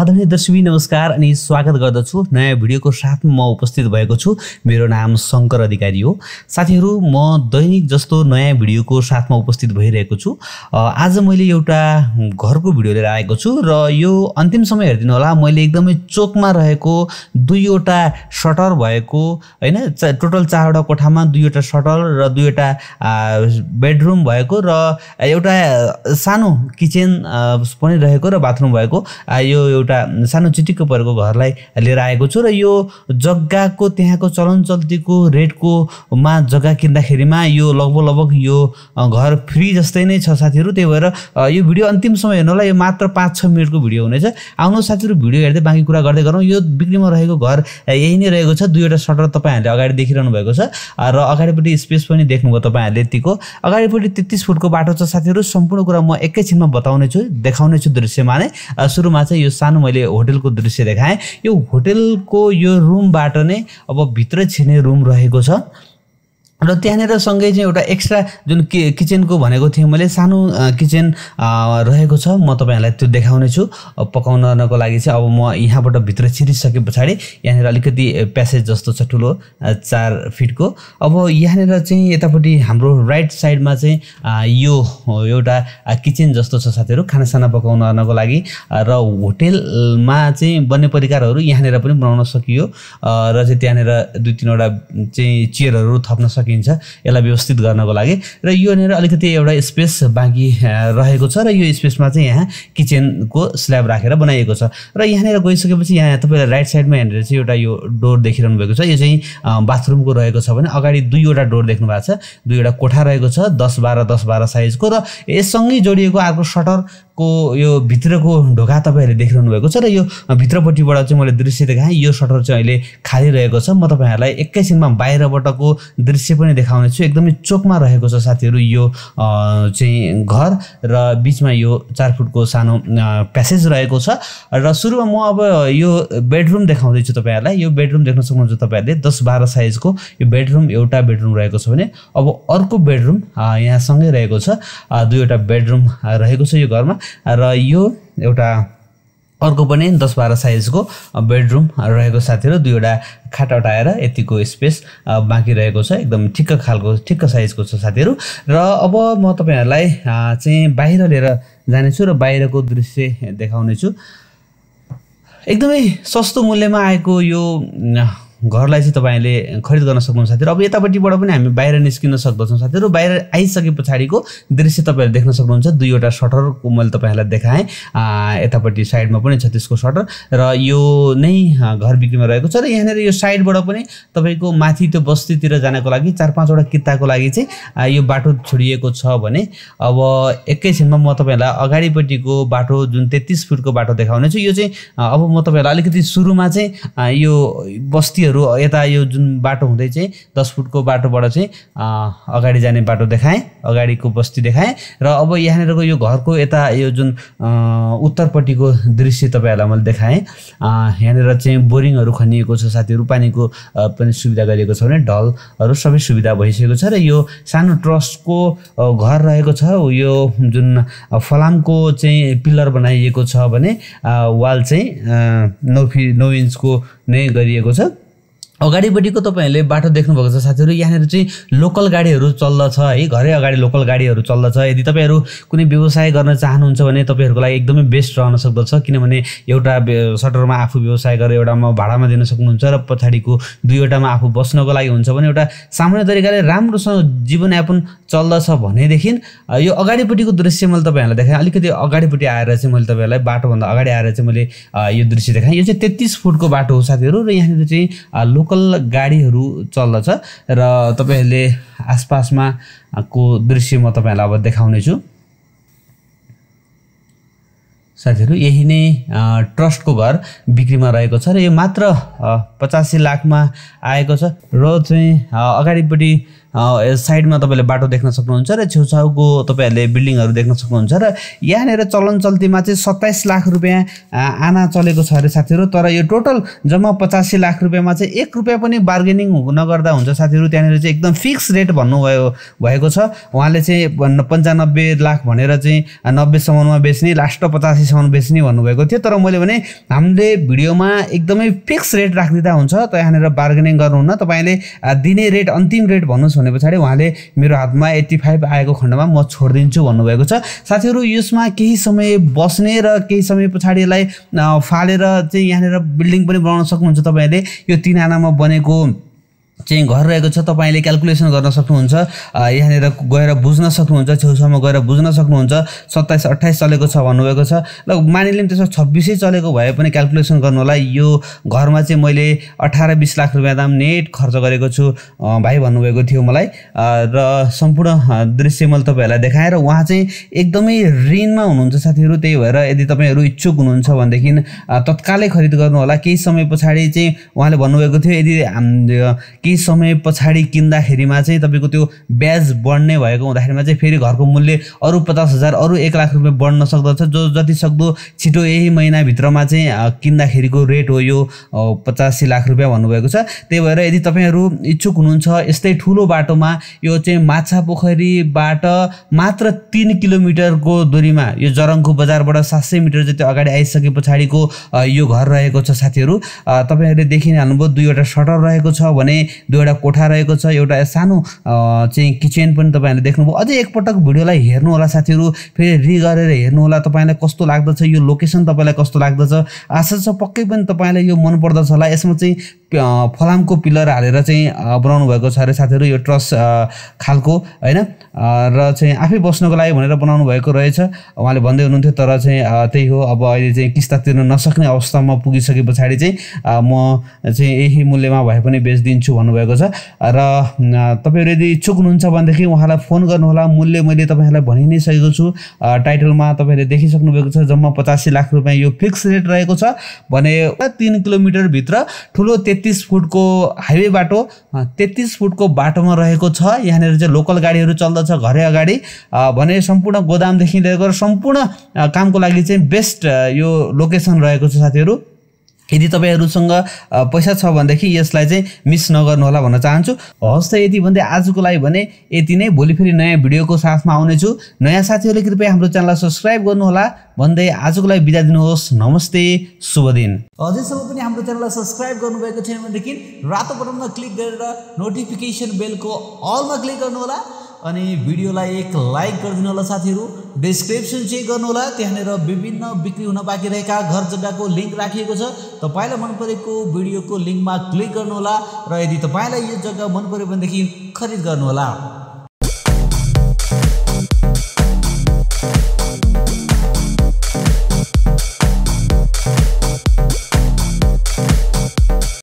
आदरणीय दर्शवी नमस्कार अनि स्वागत गर्दछु नयाँ भिडियोको साथमा म उपस्थित भएको छु मेरो नाम शङ्कर अधिकारी हो साथीहरू म दैनिक जस्तो नयाँ भिडियोको साथमा उपस्थित भइरहेको छु आज मैले एउटा घरको भिडियो लिएर आएको छु र यो अन्तिम समय हेरिदिनु होला मैले एकदमै चोकमा रहेको दुईवटा सटर भएको होइन टोटल चारवटा कोठामा दुईवटा सटर र दुईवटा बेडरुम भएको र एउटा सानो किचन पनि रहेको र बाथरुम भएको यो एउटा एउटा सानो चिटिक्क परेको घरलाई लिएर आएको छु र यो जग्गाको त्यहाँको चलन चल्तीको रेटकोमा जग्गा किन्दाखेरिमा यो लगभग लगभग यो घर फ्री जस्तै नै छ साथीहरू त्यही भएर यो भिडियो अन्तिमसम्म हेर्नु होला यो मात्र पाँच छ मिनटको भिडियो हुनेछ आउनु साथीहरू भिडियो हेर्दै बाँकी कुरा गर्दै गरौँ यो बिक्रीमा रहेको घर यही नै रहेको छ दुईवटा सटर तपाईँहरूले अगाडि देखिरहनु भएको छ र अगाडिपट्टि स्पेस पनि देख्नुभयो तपाईँहरूले यतिको अगाडिपट्टि तेत्तिस फुटको बाटो छ साथीहरू सम्पूर्ण कुरा म एकैछिनमा बताउने छु देखाउने छु दृश्यमा नै सुरुमा चाहिँ यो सानो मैले होटेलको दृश्य देखाएँ यो होटेलको यो रुमबाट नै अब भित्र छिर्ने रुम रहेको छ र त्यहाँनिर सँगै चाहिँ एउटा एक्स्ट्रा जुन कि किचनको भनेको थिएँ मैले सानो किचन रहेको छ म तपाईँहरूलाई त्यो देखाउने छु पकाउनको लागि चाहिँ अब म यहाँबाट भित्र छिरिसके पछाडि यहाँनिर अलिकति प्यासेज जस्तो छ ठुलो चार फिटको अब यहाँनिर चाहिँ यतापट्टि हाम्रो राइट साइडमा चाहिँ यो एउटा किचन जस्तो छ साथीहरू खानासाना पकाउनको लागि र होटेलमा चाहिँ बन्ने परिकारहरू यहाँनिर पनि बनाउन सकियो र चाहिँ त्यहाँनिर दुई तिनवटा चाहिँ चेयरहरू थप्न सकियो सकिन्छ यसलाई व्यवस्थित गर्नको लागि र योनिर अलिकति एउटा स्पेस बाँकी रहेको छ र यो स्पेसमा चाहिँ यहाँ किचनको स्ल्याब राखेर बनाइएको छ र यहाँनिर गइसकेपछि यहाँ तपाईँलाई राइट साइडमा यहाँनिर चाहिँ एउटा यो डोर देखिरहनु भएको छ यो चाहिँ बाथरुमको रहेको छ भने अगाडि दुईवटा डोर देख्नु भएको छ दुईवटा कोठा रहेको छ दस बाह्र दस बाह्र साइजको र यससँगै जोडिएको अर्को सटर को यो भित्रको ढोका तपाईँहरूले देखिरहनु भएको छ र यो भित्रपट्टिबाट चाहिँ मैले दृश्य देखाएँ यो सटर चाहिँ अहिले खाली रहेको छ म तपाईँहरूलाई एकैछिनमा बाहिरबाटको दृश्य पनि देखाउनेछु एकदमै चोकमा रहेको छ साथीहरू यो चाहिँ घर र बिचमा यो चार फुटको सानो प्यासेज रहेको छ र सुरुमा म अब यो बेडरुम देखाउँदैछु तपाईँहरूलाई यो बेडरुम देख्न सक्नुहुन्छ तपाईँहरूले दस बाह्र साइजको यो बेडरुम एउटा बेडरुम रहेको छ भने अब अर्को बेडरुम यहाँसँगै रहेको छ दुईवटा बेडरुम रहेको छ यो घरमा र यो एउटा अर्को पनि दस बाह्र साइजको बेडरुम रहेको साथीहरू दुईवटा खाट अटाएर यतिको स्पेस बाँकी रहेको छ एकदम ठिक्क खालको ठिक्क साइजको छ साथीहरू र अब म तपाईँहरूलाई चाहिँ बाहिर लिएर जानेछु र बाहिरको दृश्य देखाउनेछु एकदमै सस्तो मूल्यमा आएको यो घरलाई चाहिँ तपाईँले खरिद गर्न सक्नुहुन्छ साथीहरू अब यतापट्टिबाट पनि हामी बाहिर निस्किन सक्दछौँ साथीहरू बाहिर आइसके पछाडिको दृश्य तपाईँहरू देख्न सक्नुहुन्छ दुईवटा सटरको मैले तपाईँहरूलाई देखाएँ यतापट्टि साइडमा पनि छ त्यसको सटर र यो नै घर बिक्रीमा रहेको छ र यहाँनिर यो साइडबाट पनि तपाईँको माथि त्यो बस्तीतिर जानको लागि चार पाँचवटा किताको लागि चाहिँ यो बाटो छोडिएको छ भने अब एकैछिनमा म तपाईँहरूलाई अगाडिपट्टिको बाटो जुन तेत्तिस फिटको बाटो देखाउनेछु यो चाहिँ अब म तपाईँहरूलाई अलिकति सुरुमा चाहिँ यो बस्ती मान्छेहरू यता यो जुन बाटो हुँदै चाहिँ दस फुटको बाटोबाट चाहिँ अगाडि जाने बाटो देखाएँ अगाडिको बस्ती देखाएँ र अब यहाँनिरको यो घरको यता यो जुन उत्तरपट्टिको दृश्य तपाईँहरूलाई मैले देखाएँ यहाँनिर चाहिँ बोरिङहरू खनिएको छ साथीहरू पानीको पनि सुविधा गरिएको छ भने ढलहरू सबै सुविधा भइसकेको छ र यो सानो ट्रस्टको घर रहेको छ यो जुन फलामको चाहिँ पिल्लर बनाइएको छ भने वाल चाहिँ नौ फि नौ इन्चको नै गरिएको छ अगाडिपट्टिको तपाईँहरूले बाटो देख्नुभएको छ साथीहरू यहाँनिर चाहिँ लोकल गाडीहरू चल्दछ है घरै अगाडि लोकल गाडीहरू चल्दछ यदि तपाईँहरू कुनै व्यवसाय गर्न चाहनुहुन्छ भने तपाईँहरूको लागि एकदमै बेस्ट रहन सक्दछ किनभने एउटा सटरमा आफू व्यवसाय गरेर एउटामा भाडामा दिन सक्नुहुन्छ र पछाडिको दुईवटामा आफू बस्नको लागि हुन्छ भने एउटा सामान्य तरिकाले राम्रोसँग जीवनयापन चल्दछ भनेदेखि यो अगाडिपट्टिको दृश्य मैले तपाईँहरूलाई देखाएँ अलिकति अगाडिपट्टि आएर चाहिँ मैले तपाईँहरूलाई बाटोभन्दा अगाडि आएर चाहिँ मैले यो दृश्य देखाएँ यो चाहिँ तेत्तिस फुटको बाटो हो साथीहरू र यहाँनिर चाहिँ लोकल लोकल गाडीहरू चल्दछ र तपाईँहरूले आसपासमा को दृश्य म तपाईँहरूलाई अब देखाउनेछु साथीहरू यही नै ट्रस्टको घर बिक्रीमा रहेको छ र यो मात्र पचासी लाखमा आएको छ र चाहिँ अगाडिपट्टि साइडमा तपाईँले बाटो देख्न सक्नुहुन्छ र छेउछाउको तपाईँहरूले बिल्डिङहरू देख्न सक्नुहुन्छ र यहाँनिर चलन चल्तीमा चाहिँ सत्ताइस लाख रुपियाँ आना चलेको छ अरे साथीहरू तर यो टोटल जम्मा पचासी लाख रुपियाँमा चाहिँ एक रुपियाँ पनि बार्गेनिङ नगर्दा हुन्छ साथीहरू त्यहाँनिर चाहिँ एकदम फिक्स रेट भन्नुभयो भएको छ उहाँले चाहिँ पन्चानब्बे लाख भनेर चाहिँ नब्बेसम्ममा बेच्ने लास्ट पचासीसम्म बेच्ने भन्नुभएको थियो तर मैले भने हामीले भिडियोमा एकदमै फिक्स रेट राखिदिँदा हुन्छ त यहाँनिर बार्गेनिङ गर्नुहुन्न तपाईँले दिने रेट अन्तिम रेट भन्नुहोस् भने पछाडि उहाँले मेरो हातमा एट्टी फाइभ आएको खण्डमा म छोडिदिन्छु भन्नुभएको छ साथीहरू यसमा केही समय बस्ने र केही समय पछाडि यसलाई फालेर चाहिँ यहाँनिर बिल्डिङ पनि बनाउन सक्नुहुन्छ तपाईँहरूले यो तिन आनामा बनेको चाहिँ घर रहेको छ तपाईँले क्यालकुलेसन गर्न सक्नुहुन्छ यहाँनिर गएर बुझ्न सक्नुहुन्छ छेउछाउमा गएर बुझ्न सक्नुहुन्छ सत्ताइस अट्ठाइस चलेको छ भन्नुभएको छ ल मानिलिउँ त्यसमा छब्बिसै चलेको भए पनि क्यालकुलेसन गर्नुलाई यो घरमा चाहिँ मैले अठार बिस लाख रुपियाँ दाम नेट खर्च गरेको छु भाइ भन्नुभएको थियो मलाई र सम्पूर्ण दृश्य मैले तपाईँहरूलाई देखाएँ र उहाँ चाहिँ एकदमै ऋणमा हुनुहुन्छ साथीहरू त्यही भएर यदि तपाईँहरू इच्छुक हुनुहुन्छ भनेदेखि तत्कालै खरिद गर्नुहोला केही समय पछाडि चाहिँ उहाँले भन्नुभएको थियो यदि केही समय पछाडि किन्दाखेरिमा चाहिँ तपाईँको त्यो ब्याज बढ्ने भएको हुँदाखेरिमा चाहिँ फेरि घरको मूल्य अरू पचास हजार अरू एक लाख रुपियाँ बढ्न सक्दछ जो जति सक्दो छिटो यही महिनाभित्रमा चाहिँ किन्दाखेरिको रेट हो यो पचासी लाख रुपियाँ भन्नुभएको छ त्यही भएर यदि तपाईँहरू इच्छुक हुनुहुन्छ यस्तै ठुलो बाटोमा यो चाहिँ माछा पोखरीबाट मात्र तिन किलोमिटरको दुरीमा यो जरङको बजारबाट सात सय मिटर जति अगाडि आइसके पछाडिको यो घर रहेको छ साथीहरू तपाईँहरूले देखि हाल्नुभयो दुईवटा सटर रहेको छ भने दुईवटा कोठा रहेको छ एउटा सानो चाहिँ किचन पनि तपाईँहरूले देख्नुभयो अझै एकपटक भिडियोलाई हेर्नु होला साथीहरू फेरि रि गरेर हेर्नु होला तपाईँलाई कस्तो लाग्दछ यो लोकेसन तपाईँलाई कस्तो लाग्दछ आशा छ पक्कै पनि तपाईँलाई यो मनपर्दछ होला यसमा चाहिँ फलामको पिलर हालेर चाहिँ बनाउनु भएको छ अरे साथीहरू यो ट्रस खालको होइन र चाहिँ आफै बस्नको लागि भनेर बनाउनु भएको रहेछ उहाँले भन्दै हुनुहुन्थ्यो तर चाहिँ त्यही हो अब अहिले चाहिँ किस्ता तिर्न नसक्ने अवस्थामा पुगिसके पछाडि चाहिँ म चाहिँ यही मूल्यमा भए पनि बेचिदिन्छु भन्नुभएको छ र तपाईँहरू यदि इच्छुक हुनुहुन्छ भनेदेखि उहाँलाई फोन गर्नुहोला मूल्य मैले तपाईँहरूलाई भनि नै सकेको छु टाइटलमा तपाईँहरूले देखिसक्नु भएको छ जम्मा पचासी लाख रुपियाँ यो फिक्स रेट रहेको छ भने तिन किलोमिटरभित्र ठुलो तेत्तिस फुटको हाइवे बाटो तेत्तिस फुटको बाटोमा रहेको छ यहाँनिर चाहिँ लोकल गाडीहरू चल्दछ घरै अगाडि भने सम्पूर्ण गोदामदेखि लिएर सम्पूर्ण कामको लागि चाहिँ बेस्ट यो लोकेसन रहेको छ साथीहरू यदि तपाईँहरूसँग पैसा छ भनेदेखि यसलाई चाहिँ मिस नगर्नुहोला भन्न चाहन्छु हवस् त यति भन्दै आजको लागि भने यति नै भोलि फेरि नयाँ भिडियोको साथमा आउनेछु नयाँ साथीहरूले कृपया हाम्रो च्यानललाई सब्सक्राइब गर्नुहोला भन्दै आजको लागि बिदा दिनुहोस् नमस्ते शुभ दिन अझैसम्म पनि हाम्रो च्यानललाई सब्सक्राइब गर्नुभएको छैन भनेदेखि रातो बटनमा क्लिक गरेर नोटिफिकेसन बेलको अलमा क्लिक गर्नुहोला अनि भिडियोलाई एक लाइक गरिदिनु होला साथीहरू डिस्क्रिप्सन चेक गर्नुहोला त्यहाँनिर विभिन्न बिक्री हुन बाँकी रहेका घर जग्गाको लिङ्क राखिएको छ तपाईँलाई मन परेको भिडियोको लिङ्कमा क्लिक गर्नुहोला र यदि तपाईँलाई यो जग्गा मन पऱ्यो भनेदेखि खरिद गर्नुहोला